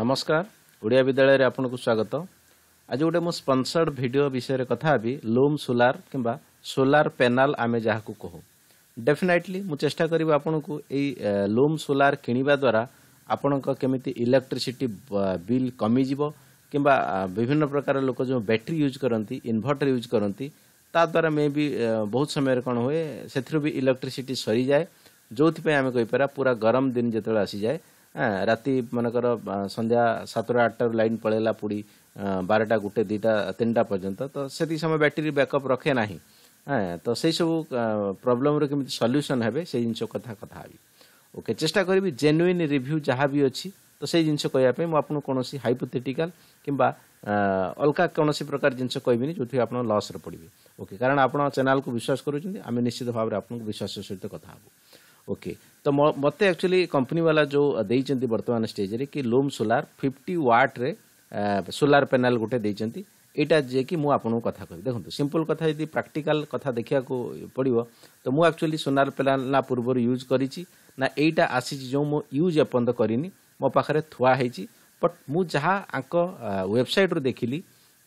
ନମସ୍କାର ଓଡ଼ିଆ ବିଦ୍ୟାଳୟରେ ଆପଣଙ୍କୁ ସ୍ୱାଗତ ଆଜି ଗୋଟେ ମୁଁ ସ୍ପନ୍ସର୍ଡ ଭିଡ଼ିଓ ବିଷୟରେ କଥା ହେବି ଲୁମ୍ ସୋଲାର କିମ୍ବା ସୋଲାର ପେନାଲ ଆମେ ଯାହାକୁ କହୁ ଡେଫିନେଟଲି ମୁଁ ଚେଷ୍ଟା କରିବି ଆପଣଙ୍କୁ ଏଇ ଲୁମ୍ ସୋଲାର କିଣିବା ଦ୍ୱାରା ଆପଣଙ୍କ କେମିତି ଇଲେକ୍ଟ୍ରିସିଟି ବିଲ୍ କମିଯିବ କିମ୍ବା ବିଭିନ୍ନ ପ୍ରକାର ଲୋକ ଯେଉଁ ବ୍ୟାଟେରୀ ୟୁଜ୍ କରନ୍ତି ଇନଭର୍ଟର ୟୁଜ୍ କରନ୍ତି ତାଦ୍ୱାରା ମେ ବି ବହୁତ ସମୟରେ କ'ଣ ହୁଏ ସେଥିରୁ ବି ଇଲେକ୍ଟ୍ରିସିଟି ସରିଯାଏ ଯେଉଁଥିପାଇଁ ଆମେ କହିପାରିବା ପୁରା ଗରମ ଦିନ ଯେତେବେଳେ ଆସିଯାଏ ରାତି ମନେକର ସନ୍ଧ୍ୟା ସାତଟା ଆଠଟାରୁ ଲାଇନ୍ ପଳେଇଲା ପୁଣି ବାରଟା ଗୋଟେ ଦୁଇଟା ତିନିଟା ପର୍ଯ୍ୟନ୍ତ ତ ସେତିକି ସମୟ ବ୍ୟାଟେରୀ ବ୍ୟାକଅପ୍ ରଖେ ନାହିଁ ତ ସେଇସବୁ ପ୍ରୋବ୍ଲେମ୍ର କେମିତି ସଲ୍ୟୁସନ୍ ହେବେ ସେଇ ଜିନିଷ କଥା କଥା ହେବି ଓକେ ଚେଷ୍ଟା କରିବି ଜେନୁଇନ୍ ରିଭ୍ୟୁ ଯାହା ବି ଅଛି ତ ସେଇ ଜିନିଷ କହିବା ପାଇଁ ମୁଁ ଆପଣଙ୍କୁ କୌଣସି ହାଇପୋଥେଟିକାଲ୍ କିମ୍ବା ଅଲଗା କୌଣସି ପ୍ରକାର ଜିନିଷ କହିବିନି ଯେଉଁଥିରେ ଆପଣ ଲସ୍ରେ ପଡ଼ିବେ ଓକେ କାରଣ ଆପଣ ଚ୍ୟାନେଲ୍କୁ ବିଶ୍ୱାସ କରୁଛନ୍ତି ଆମେ ନିଶ୍ଚିତ ଭାବରେ ଆପଣଙ୍କୁ ବିଶ୍ୱାସ ସହିତ କଥା ହେବୁ ଓକେ ତ ମୋତେ ଆକ୍ଚୁଆଲି କମ୍ପାନୀବାଲା ଯେଉଁ ଦେଇଛନ୍ତି ବର୍ତ୍ତମାନ ଷ୍ଟେଜ୍ରେ କି ଲୁମ୍ ସୋଲାର ଫିଫ୍ଟି ୱାଟ୍ରେ ସୋଲାର ପେନାଲ୍ ଗୋଟେ ଦେଇଛନ୍ତି ଏଇଟା ଯିଏକି ମୁଁ ଆପଣଙ୍କୁ କଥା କହିବି ଦେଖନ୍ତୁ ସିମ୍ପଲ୍ କଥା ଯଦି ପ୍ରାକ୍ଟିକାଲ୍ କଥା ଦେଖିବାକୁ ପଡ଼ିବ ତ ମୁଁ ଆକ୍ଚୁଆଲି ସୋନାର ପେନାଲ୍ ନା ପୂର୍ବରୁ ୟୁଜ୍ କରିଛି ନା ଏଇଟା ଆସିଛି ଯେଉଁ ମୁଁ ୟୁଜ୍ ଏପର୍ଯ୍ୟନ୍ତ କରିନି ମୋ ପାଖରେ ଥୁଆ ହୋଇଛି ବଟ୍ ମୁଁ ଯାହା ଆଙ୍କ ୱେବ୍ସାଇଟ୍ରୁ ଦେଖିଲି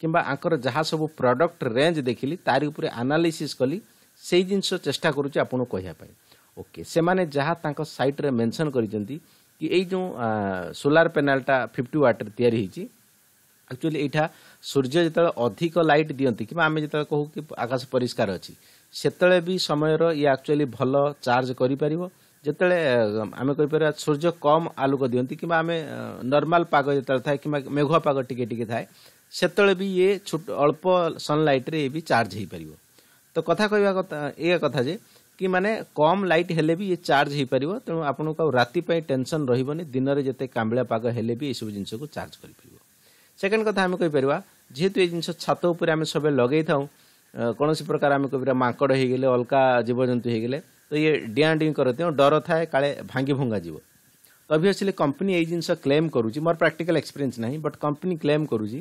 କିମ୍ବା ଆଙ୍କର ଯାହା ସବୁ ପ୍ରଡ଼କ୍ଟ ରେଞ୍ଜ ଦେଖିଲି ତାରି ଉପରେ ଆନାଲିସିସ୍ କଲି ସେଇ ଜିନିଷ ଚେଷ୍ଟା କରୁଛି ଆପଣଙ୍କୁ କହିବା ପାଇଁ ଓକେ ସେମାନେ ଯାହା ତାଙ୍କ ସାଇଟ୍ରେ ମେନସନ୍ କରିଛନ୍ତି କି ଏଇ ଯେଉଁ ସୋଲାର ପେନାଲ୍ଟା ଫିଫ୍ଟି ୱାଟ୍ରେ ତିଆରି ହେଇଛି ଆକ୍ଚୁଆଲି ଏଇଟା ସୂର୍ଯ୍ୟ ଯେତେବେଳେ ଅଧିକ ଲାଇଟ୍ ଦିଅନ୍ତି କିମ୍ବା ଆମେ ଯେତେବେଳେ କହୁ କି ଆକାଶ ପରିଷ୍କାର ଅଛି ସେତେବେଳେ ବି ସମୟର ଇଏ ଆକ୍ଚୁଆଲି ଭଲ ଚାର୍ଜ କରିପାରିବ ଯେତେବେଳେ ଆମେ କହିପାରିବା ସୂର୍ଯ୍ୟ କମ୍ ଆଲୋକ ଦିଅନ୍ତି କିମ୍ବା ଆମେ ନର୍ମାଲ ପାଗ ଯେତେବେଳେ ଥାଏ କିମ୍ବା ମେଘୁଆ ପାଗ ଟିକେ ଟିକେ ଥାଏ ସେତେବେଳେ ବି ଇଏ ଛୋଟ ଅଳ୍ପ ସନ୍ଲାଇଟ୍ରେ ଇଏ ବି ଚାର୍ଜ ହେଇପାରିବ ତ କଥା କହିବା କଥା ଏଇଆ କଥା ଯେ କି ମାନେ କମ୍ ଲାଇଟ୍ ହେଲେ ବି ଇଏ ଚାର୍ଜ ହେଇପାରିବ ତେଣୁ ଆପଣଙ୍କୁ ଆଉ ରାତି ପାଇଁ ଟେନସନ୍ ରହିବନି ଦିନରେ ଯେତେ କାମ୍ବିଳା ପାଗ ହେଲେ ବି ଏସବୁ ଜିନିଷକୁ ଚାର୍ଜ କରିପାରିବ ସେକେଣ୍ଡ କଥା ଆମେ କହିପାରିବା ଯେହେତୁ ଏ ଜିନିଷ ଛାତ ଉପରେ ଆମେ ସବୁବେଳେ ଲଗେଇଥାଉ କୌଣସି ପ୍ରକାର ଆମେ କହିପାରିବା ମାଙ୍କଡ଼ ହେଇଗଲେ ଅଲଗା ଜୀବଜନ୍ତୁ ହେଇଗଲେ ତ ଇଏ ଡିଆଁ ଡିଁ କରନ୍ତି ଡର ଥାଏ କାଳେ ଭାଙ୍ଗି ଭୁଙ୍ଗା ଯିବ ତ ଅଭିଅସଲି କମ୍ପାନୀ ଏଇ ଜିନିଷ କ୍ଲେମ୍ କରୁଛି ମୋର ପ୍ରାକ୍ଟିକାଲ୍ ଏକ୍ସପିରିଏନ୍ସ ନାହିଁ ବଟ୍ କମ୍ପାନୀ କ୍ଲେମ୍ କରୁଛି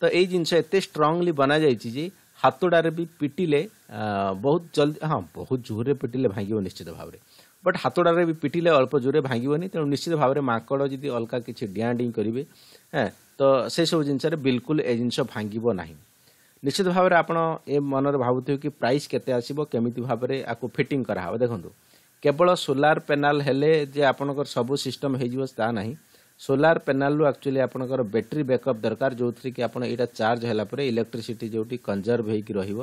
ତ ଏଇ ଜିନିଷ ଏତେ ଷ୍ଟ୍ରଙ୍ଗଲି ବନାଯାଇଛି ଯେ ହାତଟାରେ ବି ପିଟିଲେ ବହୁତ ଜଲ୍ଦି ହଁ ବହୁତ ଜୋରରେ ପିଟିଲେ ଭାଙ୍ଗିବ ନିଶ୍ଚିତ ଭାବରେ ବଟ୍ ହାତଟାରେ ବି ପିଟିଲେ ଅଳ୍ପ ଜୋରରେ ଭାଙ୍ଗିବନି ତେଣୁ ନିଶ୍ଚିତ ଭାବରେ ମାଙ୍କଡ଼ ଯଦି ଅଲଗା କିଛି ଡିଆଁ ଡିଁ କରିବେ ହଁ ତ ସେସବୁ ଜିନିଷରେ ବିଲକୁଲ ଏ ଜିନିଷ ଭାଙ୍ଗିବ ନାହିଁ ନିଶ୍ଚିତ ଭାବରେ ଆପଣ ଏ ମନରେ ଭାବୁଥିବେ କି ପ୍ରାଇସ୍ କେତେ ଆସିବ କେମିତି ଭାବରେ ଆକୁ ଫିଟିଂ କରାହେବ ଦେଖନ୍ତୁ କେବଳ ସୋଲାର ପେନାଲ ହେଲେ ଯେ ଆପଣଙ୍କର ସବୁ ସିଷ୍ଟମ୍ ହେଇଯିବ ତା ନାହିଁ ସୋଲାର ପେନାଲରୁ ଆକ୍ଚୁଆଲି ଆପଣଙ୍କର ବ୍ୟାଟେରୀ ବ୍ୟାକଅପ୍ ଦରକାର ଯେଉଁଥିରେ କି ଆପଣ ଏଇଟା ଚାର୍ଜ ହେଲା ପରେ ଇଲେକ୍ଟ୍ରିସିଟି ଯେଉଁଠି କଞ୍ଜର୍ଭ ହେଇକି ରହିବ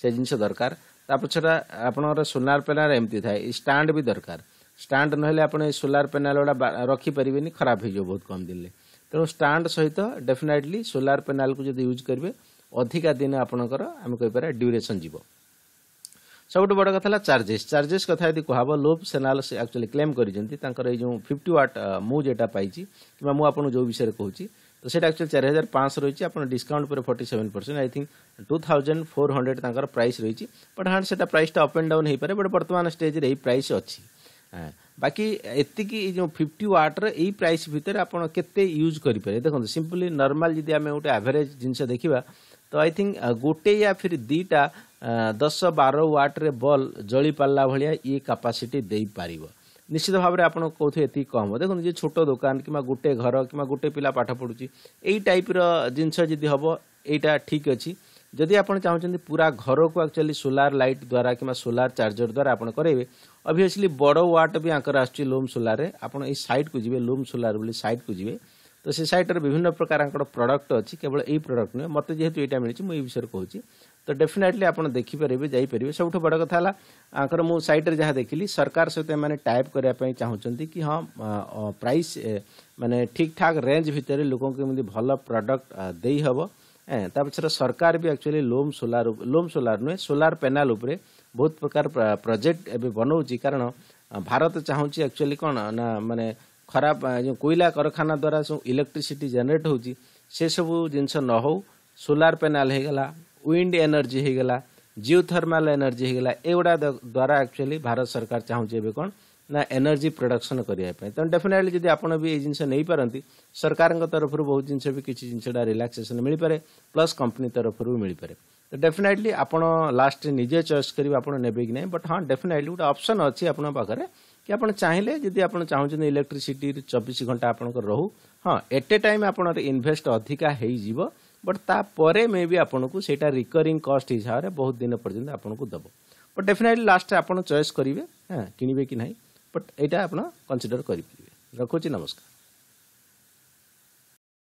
ସେ ଜିନିଷ ଦରକାର ତା ପଛଟା ଆପଣଙ୍କର ସୋଲାର ପେନାଲ ଏମିତି ଥାଏ ଷ୍ଟାଣ୍ଡ ବି ଦରକାର ଷ୍ଟାଣ୍ଡ ନହେଲେ ଆପଣ ଏ ସୋଲାର ପେନାଲ ଗୁଡ଼ା ରଖିପାରିବେନି ଖରାପ ହେଇଯିବ ବହୁତ କମ୍ ଦିନରେ ତେଣୁ ଷ୍ଟାଣ୍ଡ ସହିତ ଡେଫିନାଇଟଲି ସୋଲାର ପେନାଲକୁ ଯଦି ୟୁଜ୍ କରିବେ ଅଧିକା ଦିନ ଆପଣଙ୍କର ଆମେ କହିପାରିବା ଡ୍ୟୁରେସନ୍ ଯିବ ସବୁଠୁ ବଡ଼ କଥା ହେଲା ଚାର୍ଜେସ୍ ଚାର୍ଜେସ୍ କଥା ଯଦି କୁହାହେବ ଲୋଭ୍ ସେନାଲ ସେ ଆକ୍ଚୁଆଲି କ୍ଲେମ୍ କରିଛନ୍ତି ତାଙ୍କର ଏଇ ଯେଉଁ ଫିଫ୍ଟି ୱାଟ୍ ମୁଁ ଯେଟା ପାଇଛି କିମ୍ବା ମୁଁ ଆପଣଙ୍କୁ ଯେଉଁ ବିଷୟରେ କହୁଛି ତ ସେଇଟା ଆକ୍ଚୁଆଲି ଚାରି ହଜାର ପାଞ୍ଚଶହ ରହିଛି ଆପଣ ଡିସ୍କାଉଣ୍ଟ ପରେ forty seven percent I think two thousand four hundred ତାଙ୍କର ପ୍ରାଇସ୍ ରହିଛି ବଟ୍ ହାଣ୍ଡ ସେଟା ପ୍ରାଇସ୍ଟା ଅପ୍ ଆଣ୍ଡ ଡାଉନ୍ ହେଇପାରେ ବଟ୍ ବର୍ତ୍ତମାନ ଷ୍ଟେଜ୍ରେ ଏଇ ପ୍ରାଇସ୍ ଅଛି ବାକି ଏତିକି ଏଇ ଯେଉଁ ଫିଫ୍ଟି ୱାଟ୍ର ଏଇ ପ୍ରାଇସ୍ ଭିତରେ ଆପଣ କେତେ ୟୁଜ୍ କରିପାରିବେ ଦେଖନ୍ତୁ ସିମ୍ପଲି ନର୍ମାଲ୍ ଯଦି ଆମେ ଗୋଟେ ଆଭରେଜ୍ ଜିନିଷ ଦେଖିବା ତ ଆଇ ଥିଙ୍କ୍ ଗୋଟେ ୟା ଫିର୍ ଦୁଇଟା ଦଶ ବାର ୱାଟରେ ବଲ୍ ଜଳି ପାରିଲା ଭଳିଆ ଇ କାପାସିଟି ଦେଇପାରିବ ନିଶ୍ଚିତ ଭାବରେ ଆପଣ କହୁଥିବେ ଏତିକି କମ୍ ହେବ ଦେଖନ୍ତୁ ଯେ ଛୋଟ ଦୋକାନ କିମ୍ବା ଗୋଟେ ଘର କିମ୍ବା ଗୋଟେ ପିଲା ପାଠ ପଢୁଛି ଏଇ ଟାଇପ୍ର ଜିନିଷ ଯଦି ହେବ ଏଇଟା ଠିକ୍ ଅଛି ଯଦି ଆପଣ ଚାହୁଁଛନ୍ତି ପୁରା ଘରକୁ ଆକ୍ଚୁଆଲି ସୋଲାର ଲାଇଟ୍ ଦ୍ୱାରା କିମ୍ବା ସୋଲାର ଚାର୍ଜର ଦ୍ୱାରା ଆପଣ କରେଇବେ ଅଭିୟସ୍ଲି ବଡ଼ ୱାଟ ବି ଆଙ୍କର ଆସୁଛି ଲୁମ୍ ସୋଲାରରେ ଆପଣ ଏଇ ସାଇଟ୍କୁ ଯିବେ ଲୁମ୍ ସୋଲାର ବୋଲି ସାଇଟ୍କୁ ଯିବେ ତ ସେ ସାଇଟ୍ରେ ବିଭିନ୍ନ ପ୍ରକାର ଆଙ୍କର ପ୍ରଡକ୍ଟ ଅଛି କେବଳ ଏଇ ପ୍ରଡକ୍ଟ ନୁହେଁ ମୋତେ ଯେହେତୁ ଏଇଟା ମିଳିଛି ମୁଁ ଏଇ ବିଷୟରେ କହୁଛି तो डेफिनेटली आप देखिपर जापर सब बड़ कथा है मुझ सैट्रे जहाँ देख ली सरकार सहित मैंने टाइप करने चाहते कि हाँ प्राइस मानने ठीक ठाक रेज भितर लोक भल प्रडक्ट देहब ए सरकार भी actually Loom Solar Loom Solar नुहे सोलार पेनाल उपर बहुत प्रकार प्रोजेक्ट एवं बनाऊँच कारण भारत चाहिए एक्चुअली कौन ना मानने खराब जो कोईला कारखाना द्वारा जो इलेक्ट्रिसीटी जेनेट हो सबू जिनस न हो सोलार पेनाल होगा ୱିଣ୍ଡ ଏନର୍ଜି ହେଇଗଲା ଜିଓଥର୍ମାଲ ଏନର୍ଜି ହେଇଗଲା ଏଗୁଡ଼ା ଦ୍ୱାରା ଆକ୍ଚୁଆଲି ଭାରତ ସରକାର ଚାହୁଁଛି ଏବେ କ'ଣ ନା ଏନର୍ଜି ପ୍ରଡକ୍ସନ୍ କରିବା ପାଇଁ ତେଣୁ ଡେଫିନେଟଲି ଯଦି ଆପଣ ବି ଏଇ ଜିନିଷ ନେଇପାରନ୍ତି ସରକାରଙ୍କ ତରଫରୁ ବହୁତ ଜିନିଷ ବି କିଛି ଜିନିଷଟା ରିଲାକ୍ସେସନ୍ ମିଳିପାରେ ପ୍ଲସ୍ କମ୍ପାନୀ ତରଫରୁ ମିଳିପାରେ ତ ଡେଫିନେଟଲି ଆପଣ ଲାଷ୍ଟରେ ନିଜେ ଚଏସ୍ କରିବେ ଆପଣ ନେବେ କି ନାହିଁ ବଟ୍ ହଁ ଡେଫିନେଟଲି ଗୋଟେ ଅପସନ୍ ଅଛି ଆପଣଙ୍କ ପାଖରେ କି ଆପଣ ଚାହିଁଲେ ଯଦି ଆପଣ ଚାହୁଁଛନ୍ତି ଇଲେକ୍ଟ୍ରିସିଟି ଚବିଶ ଘଣ୍ଟା ଆପଣଙ୍କର ରହୁ ହଁ ଏଟ୍ ଏ ଟାଇମ୍ ଆପଣଙ୍କର ଇନଭେଷ୍ଟ ଅଧିକା ହେଇଯିବ ବଟ୍ ତାପରେ ମେ ବି ଆପଣଙ୍କୁ ସେଇଟା ରିକରିଂ କଷ୍ଟ ହିସାବରେ ବହୁତ ଦିନ ପର୍ଯ୍ୟନ୍ତ ଆପଣଙ୍କୁ ଦେବ ବଟ୍ ଡେଫିନେଟଲି ଲାଷ୍ଟରେ ଆପଣ ଚଏସ୍ କରିବେ ହଁ କିଣିବେ କି ନାହିଁ ବଟ୍ ଏଇଟା ଆପଣ କନସିଡ଼ର କରିପାରିବେ ରଖୁଛି ନମସ୍କାର